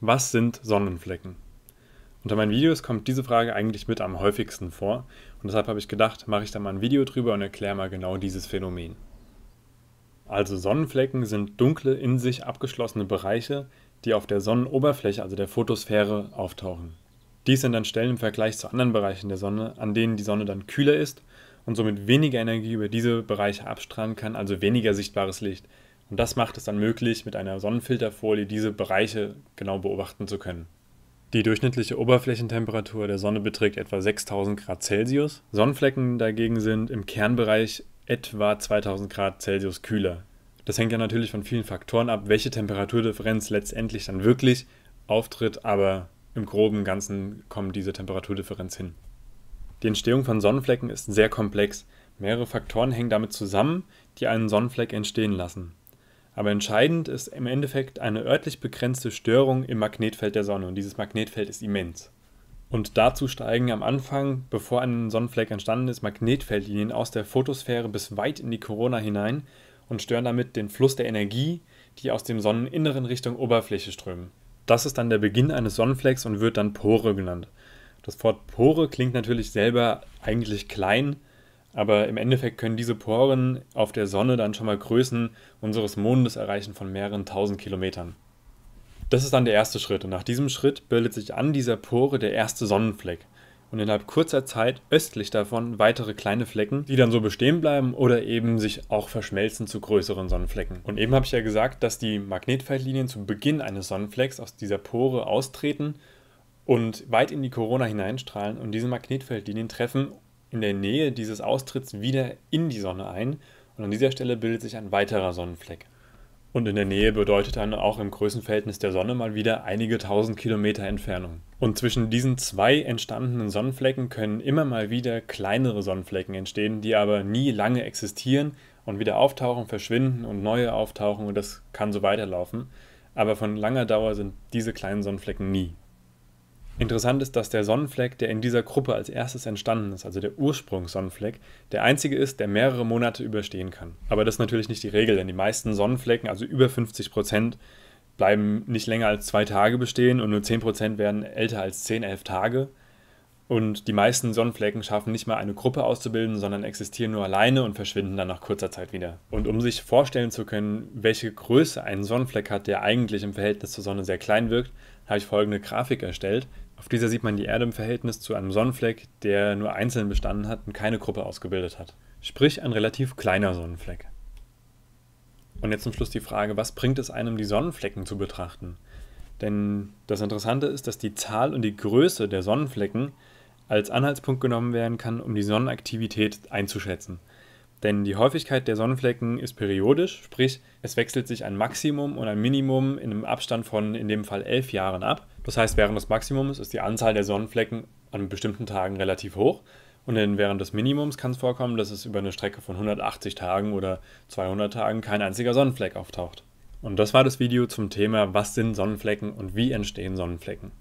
Was sind Sonnenflecken? Unter meinen Videos kommt diese Frage eigentlich mit am häufigsten vor und deshalb habe ich gedacht, mache ich da mal ein Video drüber und erkläre mal genau dieses Phänomen. Also Sonnenflecken sind dunkle, in sich abgeschlossene Bereiche, die auf der Sonnenoberfläche, also der Photosphäre, auftauchen. Dies sind dann Stellen im Vergleich zu anderen Bereichen der Sonne, an denen die Sonne dann kühler ist und somit weniger Energie über diese Bereiche abstrahlen kann, also weniger sichtbares Licht. Und das macht es dann möglich, mit einer Sonnenfilterfolie diese Bereiche genau beobachten zu können. Die durchschnittliche Oberflächentemperatur der Sonne beträgt etwa 6000 Grad Celsius. Sonnenflecken dagegen sind im Kernbereich etwa 2000 Grad Celsius kühler. Das hängt ja natürlich von vielen Faktoren ab, welche Temperaturdifferenz letztendlich dann wirklich auftritt, aber im groben Ganzen kommt diese Temperaturdifferenz hin. Die Entstehung von Sonnenflecken ist sehr komplex. Mehrere Faktoren hängen damit zusammen, die einen Sonnenfleck entstehen lassen. Aber entscheidend ist im Endeffekt eine örtlich begrenzte Störung im Magnetfeld der Sonne. Und dieses Magnetfeld ist immens. Und dazu steigen am Anfang, bevor ein Sonnenfleck entstanden ist, Magnetfeldlinien aus der Photosphäre bis weit in die Corona hinein und stören damit den Fluss der Energie, die aus dem Sonneninneren Richtung Oberfläche strömen. Das ist dann der Beginn eines Sonnenflecks und wird dann Pore genannt. Das Wort Pore klingt natürlich selber eigentlich klein, aber im Endeffekt können diese Poren auf der Sonne dann schon mal Größen unseres Mondes erreichen von mehreren tausend Kilometern. Das ist dann der erste Schritt und nach diesem Schritt bildet sich an dieser Pore der erste Sonnenfleck und innerhalb kurzer Zeit östlich davon weitere kleine Flecken, die dann so bestehen bleiben oder eben sich auch verschmelzen zu größeren Sonnenflecken. Und eben habe ich ja gesagt, dass die Magnetfeldlinien zu Beginn eines Sonnenflecks aus dieser Pore austreten und weit in die Corona hineinstrahlen und diese Magnetfeldlinien treffen in der Nähe dieses Austritts wieder in die Sonne ein und an dieser Stelle bildet sich ein weiterer Sonnenfleck. Und in der Nähe bedeutet dann auch im Größenverhältnis der Sonne mal wieder einige tausend Kilometer Entfernung. Und zwischen diesen zwei entstandenen Sonnenflecken können immer mal wieder kleinere Sonnenflecken entstehen, die aber nie lange existieren und wieder auftauchen, verschwinden und neue auftauchen und das kann so weiterlaufen. Aber von langer Dauer sind diese kleinen Sonnenflecken nie. Interessant ist, dass der Sonnenfleck, der in dieser Gruppe als erstes entstanden ist, also der Ursprungssonnenfleck, der einzige ist, der mehrere Monate überstehen kann. Aber das ist natürlich nicht die Regel, denn die meisten Sonnenflecken, also über 50 Prozent, bleiben nicht länger als zwei Tage bestehen und nur 10 Prozent werden älter als 10, 11 Tage. Und die meisten Sonnenflecken schaffen nicht mal eine Gruppe auszubilden, sondern existieren nur alleine und verschwinden dann nach kurzer Zeit wieder. Und um sich vorstellen zu können, welche Größe ein Sonnenfleck hat, der eigentlich im Verhältnis zur Sonne sehr klein wirkt, habe ich folgende Grafik erstellt, auf dieser sieht man die Erde im Verhältnis zu einem Sonnenfleck, der nur einzeln bestanden hat und keine Gruppe ausgebildet hat. Sprich ein relativ kleiner Sonnenfleck. Und jetzt zum Schluss die Frage, was bringt es einem, die Sonnenflecken zu betrachten? Denn das Interessante ist, dass die Zahl und die Größe der Sonnenflecken als Anhaltspunkt genommen werden kann, um die Sonnenaktivität einzuschätzen. Denn die Häufigkeit der Sonnenflecken ist periodisch, sprich es wechselt sich ein Maximum und ein Minimum in einem Abstand von in dem Fall elf Jahren ab. Das heißt, während des Maximums ist die Anzahl der Sonnenflecken an bestimmten Tagen relativ hoch und während des Minimums kann es vorkommen, dass es über eine Strecke von 180 Tagen oder 200 Tagen kein einziger Sonnenfleck auftaucht. Und das war das Video zum Thema, was sind Sonnenflecken und wie entstehen Sonnenflecken.